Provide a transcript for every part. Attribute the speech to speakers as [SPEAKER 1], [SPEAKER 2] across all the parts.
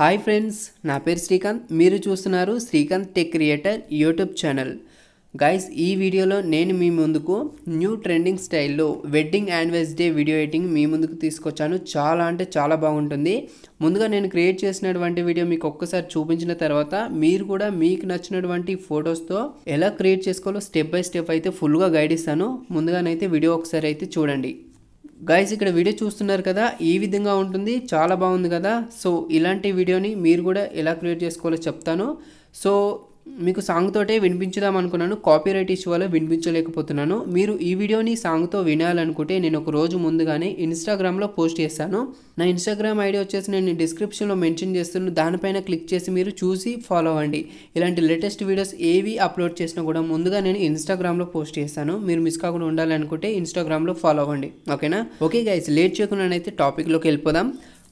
[SPEAKER 1] hi friends నా పేరు శ్రీకాంత్ మీరు చూస్తున్నారు Srikanth tech creator YouTube channel guys ఈ వీడియోలో నేను మీ ముందుకు న్యూ ట్రెండింగ్ స్టైల్లో wedding anniversary video editing మీ ముందుకు తీసుకొచ్చాను చాలా అంటే చాలా బాగుంటుంది ముందుగా నేను క్రియేట్ చేసినటువంటి వీడియో మీకు ఒక్కసారి చూపించిన తర్వాత మీరు కూడా మీకు నచ్చినటువంటి ఫొటోస్తో ఎలా క్రియేట్ చేసుకోవాలో స్టెప్ బై స్టెప్ అయితే ఫుల్గా గైడ్ ఇస్తాను ముందుగానైతే వీడియో ఒకసారి అయితే చూడండి గైస్ ఇక్కడ వీడియో చూస్తున్నారు కదా ఈ విధంగా ఉంటుంది చాలా బాగుంది కదా సో ఇలాంటి వీడియోని మీరు కూడా ఎలా క్రియేట్ చేసుకోవాలో చెప్తాను సో మీకు సాంగ్ తోటే వినిపించుదాం అనుకున్నాను కాపీరైట్ ఇష్యూ వల్ల వినిపించలేకపోతున్నాను మీరు ఈ వీడియోని సాంగ్తో వినాలనుకుంటే నేను ఒక రోజు ముందుగానే ఇన్స్టాగ్రామ్లో పోస్ట్ చేస్తాను నా ఇన్స్టాగ్రామ్ ఐడి వచ్చేసి నేను డిస్క్రిప్షన్లో మెన్షన్ చేస్తున్నాను దానిపైన క్లిక్ చేసి మీరు చూసి ఫాలో అవ్వండి ఇలాంటి లేటెస్ట్ వీడియోస్ ఏవి అప్లోడ్ చేసినా కూడా ముందుగా నేను ఇన్స్టాగ్రామ్లో పోస్ట్ చేస్తాను మీరు మిస్ కాకుండా ఉండాలనుకుంటే ఇన్స్టాగ్రామ్లో ఫాలో అవ్వండి ఓకేనా ఓకే గైస్ లేట్ చేయకుండా అయితే టాపిక్లోకి వెళ్ళిపోదాం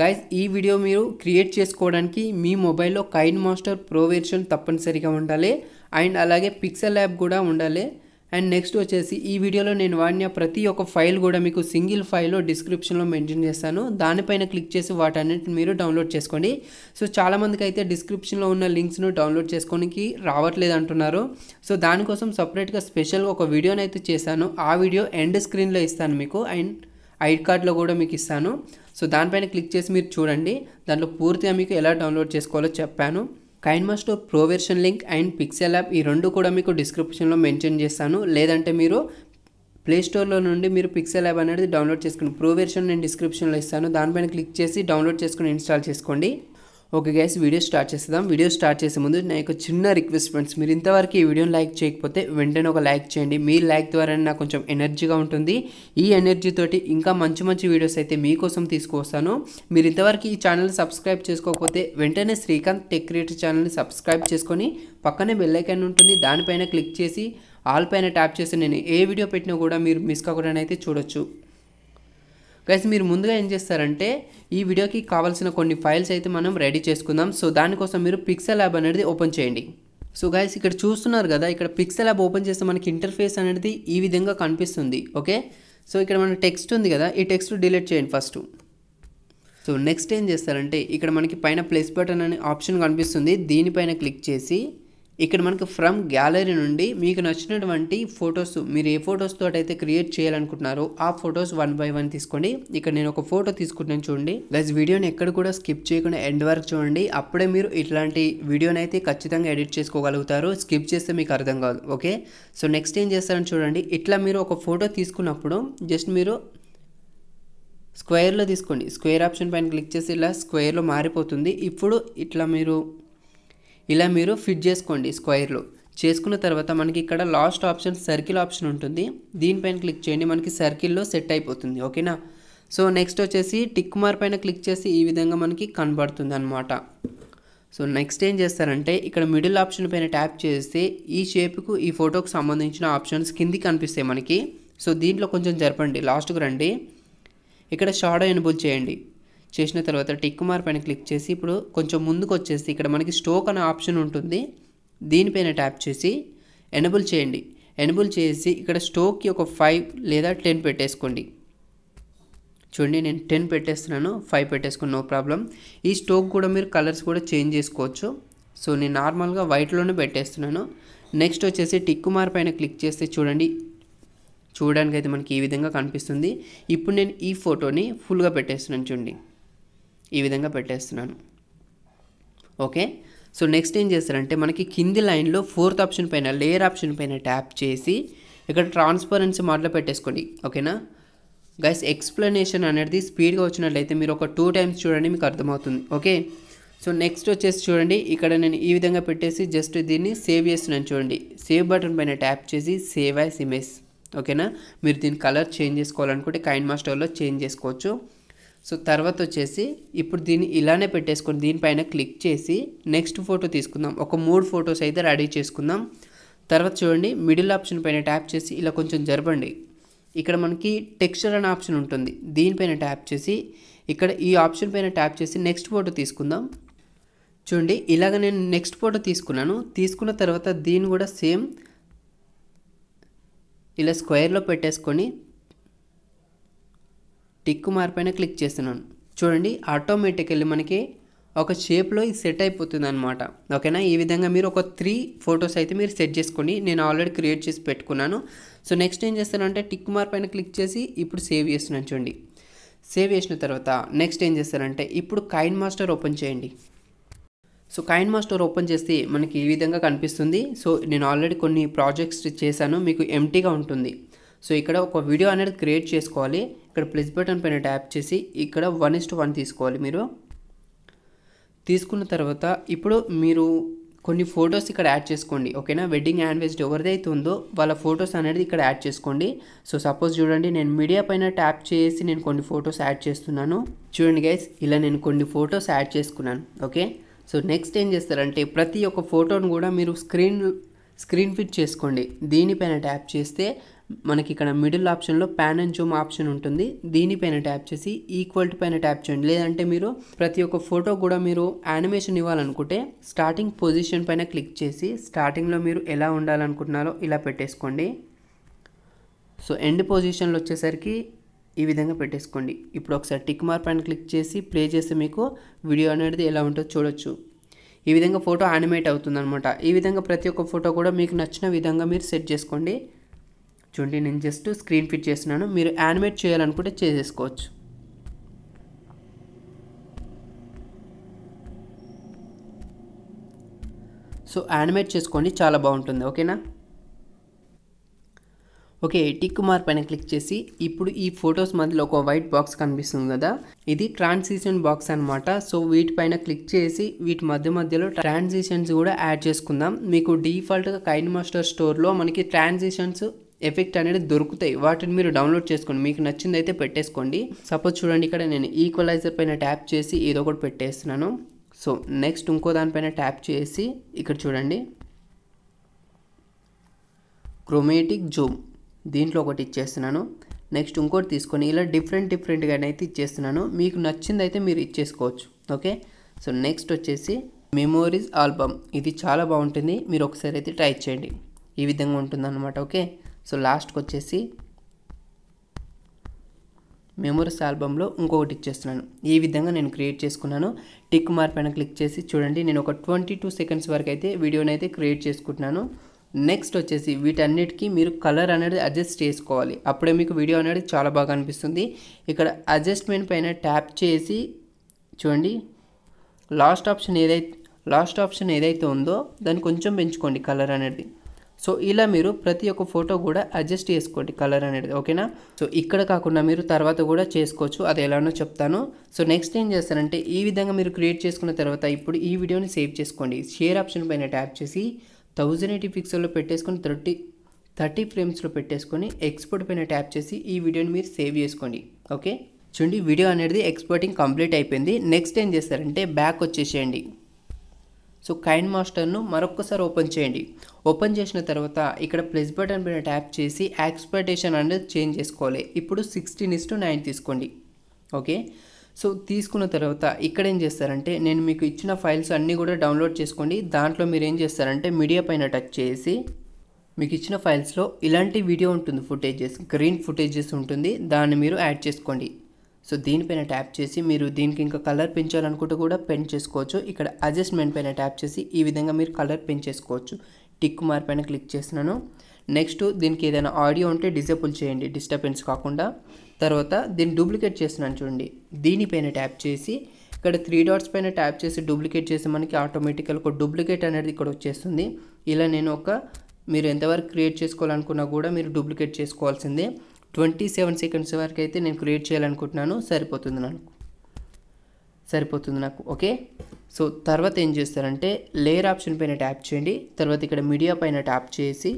[SPEAKER 1] గైస్ ఈ వీడియో మీరు క్రియేట్ చేసుకోవడానికి మీ మొబైల్లో కైన్ మాస్టర్ ప్రో వెర్షన్ తప్పనిసరిగా ఉండాలి అండ్ అలాగే పిక్సెల్ యాప్ కూడా ఉండాలి అండ్ నెక్స్ట్ వచ్చేసి ఈ వీడియోలో నేను వాడిన ప్రతి ఒక్క ఫైల్ కూడా మీకు సింగిల్ ఫైల్లో డిస్క్రిప్షన్లో మెన్షన్ చేస్తాను దానిపైన క్లిక్ చేసి వాటన్నిటిని మీరు డౌన్లోడ్ చేసుకోండి సో చాలామందికి అయితే డిస్క్రిప్షన్లో ఉన్న లింక్స్ను డౌన్లోడ్ చేసుకోనికి రావట్లేదు అంటున్నారు సో దానికోసం సపరేట్గా స్పెషల్గా ఒక వీడియోని అయితే చేశాను ఆ వీడియో ఎండ్ స్క్రీన్లో ఇస్తాను మీకు అండ్ ఐడి కార్డ్లో కూడా మీకు ఇస్తాను సో దానిపైన క్లిక్ చేసి మీరు చూడండి దాంట్లో పూర్తిగా మీకు ఎలా డౌన్లోడ్ చేసుకోవాలో చెప్పాను KineMaster pro version link and pixel app ఈ రెండు కూడా మీకు డిస్క్రిప్షన్లో మెన్షన్ చేస్తాను లేదంటే మీరు ప్లేస్టోర్లో నుండి మీరు పిక్సెల్ యాప్ అనేది డౌన్లోడ్ చేసుకుని ప్రో వెర్షన్ నేను డిస్క్రిప్షన్లో ఇస్తాను దానిపైన క్లిక్ చేసి డౌన్లోడ్ చేసుకుని ఇన్స్టాల్ చేసుకోండి ఓకే గైస్ వీడియో స్టార్ట్ చేస్తాం వీడియో స్టార్ట్ చేసే ముందు నా యొక్క చిన్న రిక్వెస్ట్ ఫ్రెండ్స్ మీరు ఇంతవరకు ఈ వీడియోని లైక్ చేయకపోతే వెంటనే ఒక లైక్ చేయండి మీ లైక్ ద్వారా నాకు కొంచెం ఎనర్జీగా ఉంటుంది ఈ ఎనర్జీ తోటి ఇంకా మంచి మంచి వీడియోస్ అయితే మీకోసం తీసుకువస్తాను మీరు ఇంతవరకు ఈ ఛానల్ని సబ్స్క్రైబ్ చేసుకోకపోతే వెంటనే శ్రీకాంత్ టెక్ క్రియేటర్ ఛానల్ని సబ్స్క్రైబ్ చేసుకొని పక్కనే బెల్లైకాన్ ఉంటుంది దానిపైన క్లిక్ చేసి ఆల్ పైన ట్యాప్ చేసి నేను ఏ వీడియో పెట్టినా కూడా మీరు మిస్ కాకుండా అయితే చూడొచ్చు గైస్ మీరు ముందుగా ఏం చేస్తారంటే ఈ వీడియోకి కావాల్సిన కొన్ని ఫైల్స్ అయితే మనం రెడీ చేసుకుందాం సో దానికోసం మీరు పిక్సెల్ యాప్ అనేది ఓపెన్ చేయండి సో గైస్ ఇక్కడ చూస్తున్నారు కదా ఇక్కడ పిక్సెల్ యాప్ ఓపెన్ చేస్తే మనకి ఇంటర్ఫేస్ అనేది ఈ విధంగా కనిపిస్తుంది ఓకే సో ఇక్కడ మనకి టెక్స్ట్ ఉంది కదా ఈ టెక్స్ట్ డిలీట్ చేయండి ఫస్ట్ సో నెక్స్ట్ ఏం చేస్తారంటే ఇక్కడ మనకి పైన ప్లస్ బటన్ అనే ఆప్షన్ కనిపిస్తుంది దీనిపైన క్లిక్ చేసి ఇక్కడ మనకు ఫ్రమ్ గ్యాలరీ నుండి మీకు నచ్చినటువంటి ఫొటోస్ మీరు ఏ ఫొటోస్ తోటైతే క్రియేట్ చేయాలనుకుంటున్నారో ఆ ఫొటోస్ వన్ బై వన్ తీసుకోండి ఇక్కడ నేను ఒక ఫోటో తీసుకుంటాను చూడండి గైస్ వీడియోని ఎక్కడ కూడా స్కిప్ చేయకుండా ఎండ్ వరకు చూడండి అప్పుడే మీరు ఇట్లాంటి వీడియోని అయితే ఖచ్చితంగా ఎడిట్ చేసుకోగలుగుతారు స్కిప్ చేస్తే మీకు అర్థం కాదు ఓకే సో నెక్స్ట్ ఏం చేస్తారని చూడండి ఇట్లా మీరు ఒక ఫోటో తీసుకున్నప్పుడు జస్ట్ మీరు స్క్వేర్లో తీసుకోండి స్క్వేర్ ఆప్షన్ పైన క్లిక్ చేసి ఇలా స్క్వేర్లో మారిపోతుంది ఇప్పుడు ఇట్లా మీరు ఇలా మీరు ఫిట్ చేసుకోండి స్క్వైర్లో చేసుకున్న తర్వాత మనకి ఇక్కడ లాస్ట్ ఆప్షన్ సర్కిల్ ఆప్షన్ ఉంటుంది దీనిపైన క్లిక్ చేయండి మనకి సర్కిల్లో సెట్ అయిపోతుంది ఓకేనా సో నెక్స్ట్ వచ్చేసి టిక్ మార్ పైన క్లిక్ చేసి ఈ విధంగా మనకి కనబడుతుంది అనమాట సో నెక్స్ట్ ఏం చేస్తారంటే ఇక్కడ మిడిల్ ఆప్షన్ పైన ట్యాప్ చేస్తే ఈ షేప్కు ఈ ఫోటోకు సంబంధించిన ఆప్షన్స్ కింది కనిపిస్తాయి మనకి సో దీంట్లో కొంచెం జరపండి లాస్ట్కు రండి ఇక్కడ షాడో ఎనబుల్ చేయండి చేసిన తర్వాత టిక్ మార్క్ పైన క్లిక్ చేసి ఇప్పుడు కొంచెం ముందుకు వచ్చేసి ఇక్కడ మనకి స్టోక్ అనే ఆప్షన్ ఉంటుంది దీనిపైన ట్యాప్ చేసి ఎనబుల్ చేయండి ఎనబుల్ చేసి ఇక్కడ స్టోక్కి ఒక ఫైవ్ లేదా టెన్ పెట్టేసుకోండి చూడండి నేను టెన్ పెట్టేస్తున్నాను ఫైవ్ పెట్టేసుకుని నో ప్రాబ్లం ఈ స్టోక్ కూడా మీరు కలర్స్ కూడా చేంజ్ చేసుకోవచ్చు సో నేను నార్మల్గా వైట్లోనే పెట్టేస్తున్నాను నెక్స్ట్ వచ్చేసి టిక్కు మార్ పైన క్లిక్ చేస్తే చూడండి చూడడానికి అయితే మనకి ఈ విధంగా కనిపిస్తుంది ఇప్పుడు నేను ఈ ఫోటోని ఫుల్గా పెట్టేస్తున్నాను చూడండి ఈ విధంగా పెట్టేస్తున్నాను ఓకే సో నెక్స్ట్ ఏం చేస్తారంటే మనకి కింది లైన్లో ఫోర్త్ ఆప్షన్ పైన లేయర్ ఆప్షన్ పైన ట్యాప్ చేసి ఇక్కడ ట్రాన్స్పరెన్సీ మోడ్లో పెట్టేసుకోండి ఓకేనా గైస్ ఎక్స్ప్లెనేషన్ అనేది స్పీడ్గా వచ్చినట్లయితే మీరు ఒక టూ టైమ్స్ చూడండి మీకు అర్థమవుతుంది ఓకే సో నెక్స్ట్ వచ్చేసి చూడండి ఇక్కడ నేను ఈ విధంగా పెట్టేసి జస్ట్ దీన్ని సేవ్ చేస్తున్నాను చూడండి సేవ్ బటన్ పైన ట్యాప్ చేసి సేవ్ యాజ్ ఇమేజ్ ఓకేనా మీరు దీని కలర్ చేంజ్ చేసుకోవాలనుకుంటే కైండ్ మాస్టర్లో చేంజ్ చేసుకోవచ్చు సో తర్వాత వచ్చేసి ఇప్పుడు దీన్ని ఇలానే పెట్టేసుకొని దీనిపైన క్లిక్ చేసి నెక్స్ట్ ఫోటో తీసుకుందాం ఒక మూడు ఫొటోస్ అయితే రెడీ చేసుకుందాం తర్వాత చూడండి మిడిల్ ఆప్షన్ పైన ట్యాప్ చేసి ఇలా కొంచెం జరపండి ఇక్కడ మనకి టెక్స్చర్ అనే ఆప్షన్ ఉంటుంది దీనిపైన ట్యాప్ చేసి ఇక్కడ ఈ ఆప్షన్ పైన ట్యాప్ చేసి నెక్స్ట్ ఫోటో తీసుకుందాం చూడండి ఇలాగ నేను నెక్స్ట్ ఫోటో తీసుకున్నాను తీసుకున్న తర్వాత దీన్ని కూడా సేమ్ ఇలా స్క్వేర్లో పెట్టేసుకొని టిక్ మార్పైన క్లిక్ చేస్తున్నాను చూడండి ఆటోమేటికల్లీ మనకి ఒక షేప్లో ఇది సెట్ అయిపోతుంది అనమాట ఓకేనా ఈ విధంగా మీరు ఒక త్రీ ఫొటోస్ అయితే మీరు సెట్ చేసుకోండి నేను ఆల్రెడీ క్రియేట్ చేసి పెట్టుకున్నాను సో నెక్స్ట్ ఏం చేస్తానంటే టిక్ మార్క్ పైన క్లిక్ చేసి ఇప్పుడు సేవ్ చేస్తున్నాను చూడండి సేవ్ చేసిన తర్వాత నెక్స్ట్ ఏం చేస్తానంటే ఇప్పుడు కైన్ మాస్టర్ ఓపెన్ చేయండి సో కైన్ మాస్టర్ ఓపెన్ చేస్తే మనకి ఈ విధంగా కనిపిస్తుంది సో నేను ఆల్రెడీ కొన్ని ప్రాజెక్ట్స్ చేశాను మీకు ఎంటీగా ఉంటుంది సో ఇక్కడ ఒక వీడియో అనేది క్రియేట్ చేసుకోవాలి ఇక్కడ ప్లస్ బటన్ పైన ట్యాప్ చేసి ఇక్కడ వన్ ఇస్ట్ వన్ తీసుకోవాలి మీరు తీసుకున్న తర్వాత ఇప్పుడు మీరు కొన్ని ఫొటోస్ ఇక్కడ యాడ్ చేసుకోండి ఓకేనా వెడ్డింగ్ యానివర్సరీ ఎవరిదైతే ఉందో వాళ్ళ ఫొటోస్ అనేది ఇక్కడ యాడ్ చేసుకోండి సో సపోజ్ చూడండి నేను మీడియా పైన ట్యాప్ చేసి నేను కొన్ని ఫొటోస్ యాడ్ చేస్తున్నాను చూడండి గైస్ ఇలా నేను కొన్ని ఫొటోస్ యాడ్ చేసుకున్నాను ఓకే సో నెక్స్ట్ ఏం చేస్తారంటే ప్రతి ఒక్క ఫోటోను కూడా మీరు స్క్రీన్ స్క్రీన్ ఫిట్ చేసుకోండి దీనిపైన ట్యాప్ చేస్తే మనకి ఇక్కడ మిడిల్ ఆప్షన్లో ప్యాన్ అండ్ జూమ్ ఆప్షన్ ఉంటుంది దీనిపైన ట్యాప్ చేసి ఈక్వల్ పైన ట్యాప్ చేయండి లేదంటే మీరు ప్రతి ఒక్క ఫోటో కూడా మీరు యానిమేషన్ ఇవ్వాలనుకుంటే స్టార్టింగ్ పొజిషన్ పైన క్లిక్ చేసి స్టార్టింగ్లో మీరు ఎలా ఉండాలనుకుంటున్నారో ఇలా పెట్టేసుకోండి సో ఎండ్ పొజిషన్లో వచ్చేసరికి ఈ విధంగా పెట్టేసుకోండి ఇప్పుడు ఒకసారి టిక్ మార్క్ పైన క్లిక్ చేసి ప్లే చేస్తే మీకు వీడియో అనేది ఎలా ఉంటుందో చూడొచ్చు ఈ విధంగా ఫోటో యానిమేట్ అవుతుందనమాట ఈ విధంగా ప్రతి ఒక్క ఫోటో కూడా మీకు నచ్చిన విధంగా మీరు సెట్ చేసుకోండి చూడండి నేను జస్ట్ స్క్రీన్ ఫిట్ చేస్తున్నాను మీరు యానిమేట్ చేయాలనుకుంటే చేసేసుకోవచ్చు సో యానిమేట్ చేసుకోండి చాలా బాగుంటుంది ఓకేనా ఓకే టిక్ మార్క్ పైన క్లిక్ చేసి ఇప్పుడు ఈ ఫొటోస్ మధ్యలో ఒక వైట్ బాక్స్ కనిపిస్తుంది కదా ఇది ట్రాన్సిషన్ బాక్స్ అనమాట సో వీటిపైన క్లిక్ చేసి వీటి మధ్య మధ్యలో ట్రాన్సిషన్స్ కూడా యాడ్ చేసుకుందాం మీకు డిఫాల్ట్గా కైన్ మాస్టర్ స్టోర్లో మనకి ట్రాన్సిషన్స్ ఎఫెక్ట్ అనేది దొరుకుతాయి వాటిని మీరు డౌన్లోడ్ చేసుకోండి మీకు నచ్చింది అయితే పెట్టేసుకోండి సపోజ్ చూడండి ఇక్కడ నేను ఈక్వలైజర్ పైన ట్యాప్ చేసి ఏదో ఒకటి పెట్టేస్తున్నాను సో నెక్స్ట్ ఇంకో దానిపైన ట్యాప్ చేసి ఇక్కడ చూడండి క్రోమేటిక్ జూమ్ దీంట్లో ఒకటి ఇచ్చేస్తున్నాను నెక్స్ట్ ఇంకోటి తీసుకొని ఇలా డిఫరెంట్ డిఫరెంట్గా అయితే ఇచ్చేస్తున్నాను మీకు నచ్చింది అయితే మీరు ఇచ్చేసుకోవచ్చు ఓకే సో నెక్స్ట్ వచ్చేసి మెమోరీస్ ఆల్బమ్ ఇది చాలా బాగుంటుంది మీరు ఒకసారి అయితే ట్రై చేయండి ఈ విధంగా ఉంటుందన్నమాట ఓకే సో లాస్ట్కి వచ్చేసి మెమొరీస్ ఆల్బంలో ఇంకొకటి ఇచ్చేస్తున్నాను ఈ విధంగా నేను క్రియేట్ చేసుకున్నాను టిక్ మార్క్ పైన క్లిక్ చేసి చూడండి నేను ఒక ట్వంటీ టూ సెకండ్స్ వరకు అయితే వీడియోని అయితే క్రియేట్ చేసుకుంటున్నాను నెక్స్ట్ వచ్చేసి వీటన్నిటికీ మీరు కలర్ అనేది అడ్జస్ట్ చేసుకోవాలి అప్పుడే మీకు వీడియో అనేది చాలా బాగా అనిపిస్తుంది ఇక్కడ అడ్జస్ట్మెంట్ పైన ట్యాప్ చేసి చూడండి లాస్ట్ ఆప్షన్ ఏదైతే లాస్ట్ ఆప్షన్ ఏదైతే ఉందో దాన్ని కొంచెం పెంచుకోండి కలర్ అనేది సో ఇలా మీరు ప్రతి ఒక్క ఫోటో కూడా అడ్జస్ట్ చేసుకోండి కలర్ అనేది ఓకేనా సో ఇక్కడ కాకుండా మీరు తర్వాత కూడా చేసుకోవచ్చు అది ఎలానో చెప్తాను సో నెక్స్ట్ ఏం చేస్తారంటే ఈ విధంగా మీరు క్రియేట్ చేసుకున్న తర్వాత ఇప్పుడు ఈ వీడియోని సేవ్ చేసుకోండి షేర్ ఆప్షన్ పైన ట్యాప్ చేసి థౌజండ్ ఎయిటీ పిక్సెల్లో పెట్టేసుకొని థర్టీ థర్టీ ఫ్రేమ్స్లో పెట్టేసుకొని ఎక్స్పోర్ట్ పైన ట్యాప్ చేసి ఈ వీడియోని మీరు సేవ్ చేసుకోండి ఓకే చూడండి వీడియో అనేది ఎక్స్పోర్టింగ్ కంప్లీట్ అయిపోయింది నెక్స్ట్ ఏం చేస్తారంటే బ్యాక్ వచ్చేసేయండి సో కైండ్ మాస్టర్ను మరొకసారి ఓపెన్ చేయండి ఓపెన్ చేసిన తర్వాత ఇక్కడ ప్లస్ బటన్ మీద ట్యాప్ చేసి ఎక్స్పెక్టేషన్ అనేది చేంజ్ చేసుకోవాలి ఇప్పుడు సిక్స్టీన్ ఇస్ టు నైన్ తీసుకోండి ఓకే సో తీసుకున్న తర్వాత ఇక్కడ ఏం చేస్తారంటే నేను మీకు ఇచ్చిన ఫైల్స్ అన్నీ కూడా డౌన్లోడ్ చేసుకోండి దాంట్లో మీరు ఏం చేస్తారంటే మీడియా పైన టచ్ చేసి మీకు ఇచ్చిన ఫైల్స్లో ఇలాంటి వీడియో ఉంటుంది ఫుటేజెస్ గ్రీన్ ఫుటేజెస్ ఉంటుంది దాన్ని మీరు యాడ్ చేసుకోండి సో దీనిపైన ట్యాప్ చేసి మీరు దీనికి ఇంకా కలర్ పెంచాలనుకుంటే కూడా పెన్ చేసుకోవచ్చు ఇక్కడ అడ్జస్ట్మెంట్ పైన ట్యాప్ చేసి ఈ విధంగా మీరు కలర్ పెయింట్ చేసుకోవచ్చు టిక్ మార్ పైన క్లిక్ చేసినాను నెక్స్ట్ దీనికి ఏదైనా ఆడియో ఉంటే డిజేబుల్ చేయండి డిస్టర్బెన్స్ కాకుండా తర్వాత దీన్ని డూప్లికేట్ చేస్తున్నాను చూడండి దీనిపైన ట్యాప్ చేసి ఇక్కడ త్రీ డాట్స్ పైన ట్యాప్ చేసి డూప్లికేట్ చేసి మనకి ఆటోమేటికల్ ఒక డూప్లికేట్ అనేది ఇక్కడ వచ్చేస్తుంది ఇలా నేను ఒక మీరు ఎంతవరకు క్రియేట్ చేసుకోవాలనుకున్నా కూడా మీరు డూప్లికేట్ చేసుకోవాల్సిందే ట్వంటీ సెవెన్ సెకండ్స్ వరకు అయితే నేను క్రియేట్ చేయాలనుకుంటున్నాను సరిపోతుంది నాకు సరిపోతుంది నాకు ఓకే సో తర్వాత ఏం చేస్తారంటే లేయర్ ఆప్షన్ పైన ట్యాప్ చేయండి తర్వాత ఇక్కడ మీడియా పైన ట్యాప్ చేసి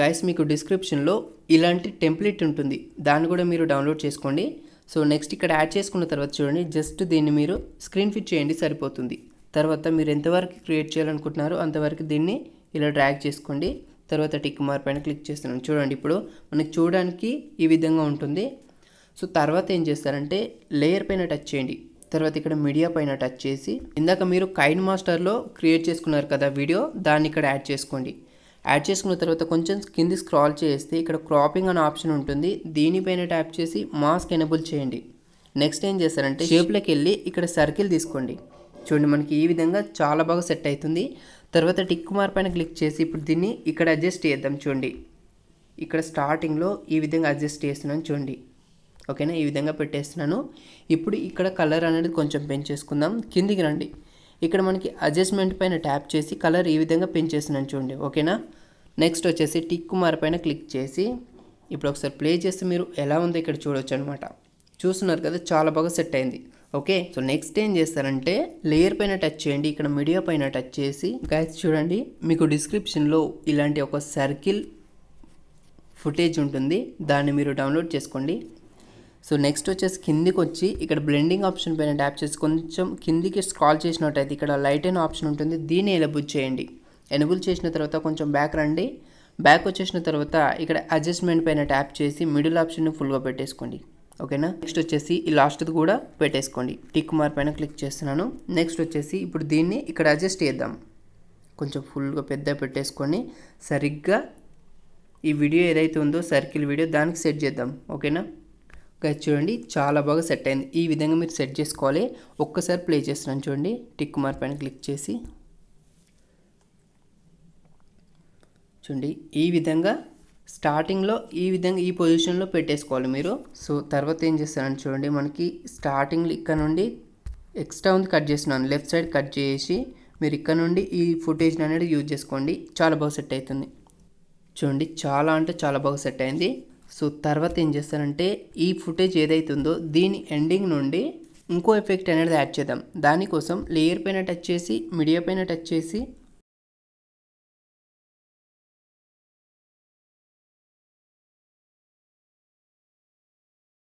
[SPEAKER 1] గైస్ మీకు డిస్క్రిప్షన్లో ఇలాంటి టెంప్లెట్ ఉంటుంది దాన్ని కూడా మీరు డౌన్లోడ్ చేసుకోండి సో నెక్స్ట్ ఇక్కడ యాడ్ చేసుకున్న తర్వాత చూడండి జస్ట్ దీన్ని మీరు స్క్రీన్ ఫిట్ చేయండి సరిపోతుంది తర్వాత మీరు ఎంతవరకు క్రియేట్ చేయాలనుకుంటున్నారో అంతవరకు దీన్ని ఇలా డ్రాగ్ చేసుకోండి తర్వాత టిక్ మార్క్ పైన క్లిక్ చేస్తున్నాను చూడండి ఇప్పుడు మనకి చూడడానికి ఈ విధంగా ఉంటుంది సో తర్వాత ఏం చేస్తారంటే లేయర్ పైన టచ్ చేయండి తర్వాత ఇక్కడ మీడియా పైన టచ్ చేసి ఇందాక మీరు కైన్ మాస్టర్లో క్రియేట్ చేసుకున్నారు కదా వీడియో దాన్ని ఇక్కడ యాడ్ చేసుకోండి యాడ్ చేసుకున్న తర్వాత కొంచెం కింది స్క్రాల్ చేస్తే ఇక్కడ క్రాపింగ్ అనే ఆప్షన్ ఉంటుంది దీనిపైన ట్యాప్ చేసి మాస్క్ ఎనబుల్ చేయండి నెక్స్ట్ ఏం చేస్తారంటే షేప్లోకి వెళ్ళి ఇక్కడ సర్కిల్ తీసుకోండి చూడండి మనకి ఈ విధంగా చాలా బాగా సెట్ అవుతుంది తర్వాత టిక్ మార్క్ పైన క్లిక్ చేసి ఇప్పుడు దీన్ని ఇక్కడ అడ్జస్ట్ చేద్దాం చూడండి ఇక్కడ స్టార్టింగ్లో ఈ విధంగా అడ్జస్ట్ చేస్తున్నాను చూడండి ఓకేనా ఈ విధంగా పెట్టేస్తున్నాను ఇప్పుడు ఇక్కడ కలర్ అనేది కొంచెం పెంచేసుకుందాం కిందికి రండి ఇక్కడ మనకి అడ్జస్ట్మెంట్ పైన ట్యాప్ చేసి కలర్ ఈ విధంగా పెంచేస్తున్నాను చూడండి ఓకేనా నెక్స్ట్ వచ్చేసి టిక్ మార్ పైన క్లిక్ చేసి ఇప్పుడు ఒకసారి ప్లే చేస్తే మీరు ఎలా ఉందో ఇక్కడ చూడవచ్చు అనమాట చూస్తున్నారు కదా చాలా బాగా సెట్ అయింది ఓకే సో నెక్స్ట్ ఏం చేస్తారంటే లేయర్ పైన టచ్ చేయండి ఇక్కడ మీడియా పైన టచ్ చేసి గైస్ చూడండి మీకు డిస్క్రిప్షన్లో ఇలాంటి ఒక సర్కిల్ ఫుటేజ్ ఉంటుంది దాన్ని మీరు డౌన్లోడ్ చేసుకోండి సో నెక్స్ట్ వచ్చేసి కిందికి వచ్చి ఇక్కడ బ్లెండింగ్ ఆప్షన్ పైన ట్యాప్ చేసి కొంచెం కిందికి స్క్రాల్ చేసినట్టయితే ఇక్కడ లైట్ అయిన ఆప్షన్ ఉంటుంది దీన్ని ఎలబుల్ చేయండి ఎనబుల్ చేసిన తర్వాత కొంచెం బ్యాక్ రండి బ్యాక్ వచ్చేసిన తర్వాత ఇక్కడ అడ్జస్ట్మెంట్ పైన ట్యాప్ చేసి మిడిల్ ఆప్షన్ని ఫుల్గా పెట్టేసుకోండి ఓకేనా నెక్స్ట్ వచ్చేసి ఈ లాస్ట్ది కూడా పెట్టేసుకోండి టిక్ మార్ పైన క్లిక్ చేస్తున్నాను నెక్స్ట్ వచ్చేసి ఇప్పుడు దీన్ని ఇక్కడ అడ్జస్ట్ చేద్దాం కొంచెం ఫుల్గా పెద్ద పెట్టేసుకొని సరిగ్గా ఈ వీడియో ఏదైతే ఉందో సర్కిల్ వీడియో దానికి సెట్ చేద్దాం ఓకేనా గైస్ చూడండి చాలా బాగా సెట్ అయింది ఈ విధంగా మీరు సెట్ చేసుకోవాలి ఒక్కసారి ప్లే చేస్తున్నాను చూడండి టిక్ మార్ పైన క్లిక్ చేసి చూడండి ఈ విధంగా స్టార్టింగ్లో ఈ విధంగా ఈ పొజిషన్లో పెట్టేసుకోవాలి మీరు సో తర్వాత ఏం చేస్తారని చూడండి మనకి స్టార్టింగ్లో ఇక్కడ నుండి ఎక్స్ట్రా ఉంది కట్ చేస్తున్నాను లెఫ్ట్ సైడ్ కట్ చేసి మీరు ఇక్కడ నుండి ఈ ఫుటేజ్ని అనేది యూజ్ చేసుకోండి చాలా బాగా సెట్ అవుతుంది చూడండి చాలా అంటే చాలా బాగా సెట్ అయింది సో తర్వాత ఏం చేస్తారంటే ఈ ఫుటేజ్ ఏదైతుందో దీని ఎండింగ్ నుండి ఇంకో ఎఫెక్ట్ అనేది యాడ్ చేద్దాం దానికోసం లేయర్ పైన టచ్ చేసి మీడియా పైన టచ్ చేసి